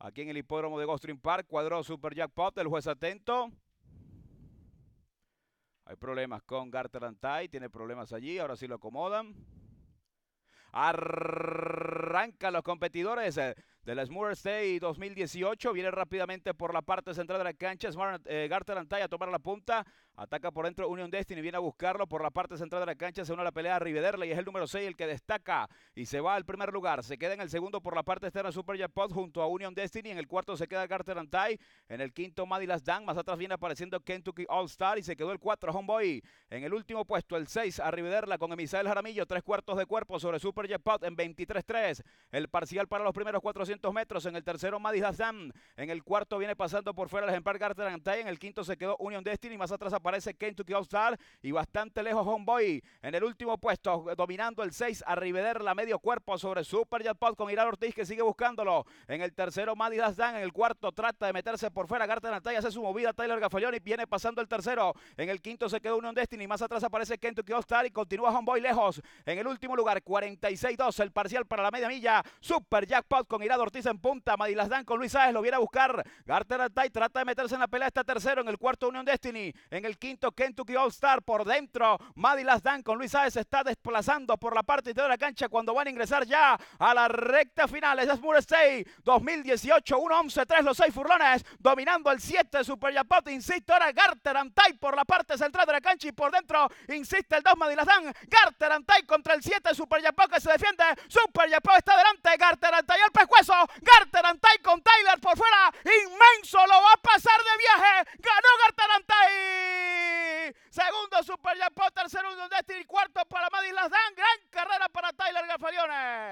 Aquí en el hipódromo de Gulfstream Park, cuadró Super Jackpot, el juez atento. Hay problemas con Gartelantay, tiene problemas allí, ahora sí lo acomodan. Arranca los competidores eh, de la State 2018. Viene rápidamente por la parte central de la cancha. Smart, eh, a tomar la punta. Ataca por dentro Union Destiny, viene a buscarlo por la parte central de la cancha, se une a la pelea a Arrivederla y es el número 6 el que destaca y se va al primer lugar. Se queda en el segundo por la parte externa Super Jackpot junto a Union Destiny, en el cuarto se queda Carter Antai. en el quinto Madilas Dan, más atrás viene apareciendo Kentucky All Star y se quedó el 4 Homeboy. En el último puesto el 6 a Rivederla con Emisael Jaramillo, tres cuartos de cuerpo sobre Super Jackpot en 23-3. El parcial para los primeros 400 metros, en el tercero Madilas Dan, en el cuarto viene pasando por fuera el ejemplar Carter Antai, en el quinto se quedó Union Destiny, más atrás aparece aparece Kentucky All-Star y bastante lejos Homeboy en el último puesto, dominando el 6 a la medio cuerpo sobre Super Jackpot con Irán Ortiz que sigue buscándolo. En el tercero, Maddy Dazdan. En el cuarto, trata de meterse por fuera. Garten Nataya hace su movida. Tyler y viene pasando el tercero. En el quinto se queda Union Destiny. Más atrás aparece Kentucky All-Star y continúa Homeboy lejos. En el último lugar, 46-2. El parcial para la media milla. Super Jackpot con Irán Ortiz en punta. Maddy Dazdan con Luis Sáez lo viene a buscar. Garten trata de meterse en la pelea. Está tercero. En el cuarto, Union Destiny. En el quinto Kentucky All-Star por dentro. Maddy Lasdan con Luis Saez está desplazando por la parte de la cancha cuando van a ingresar ya a la recta final. Esa es Moore 2018, 1-11-3, los seis furlones dominando el 7 Super Yapot. Insisto, ahora Garter Antay por la parte central de la cancha y por dentro, insiste el 2 Maddy Lasdan. Garter Antay contra el 7 Super Yapot que se defiende. Super Yapot está delante. Garter Antay al pescuezo. Super Japón. tercero Dundestin y cuarto para Madis dan. Gran carrera para Tyler Gafaliones.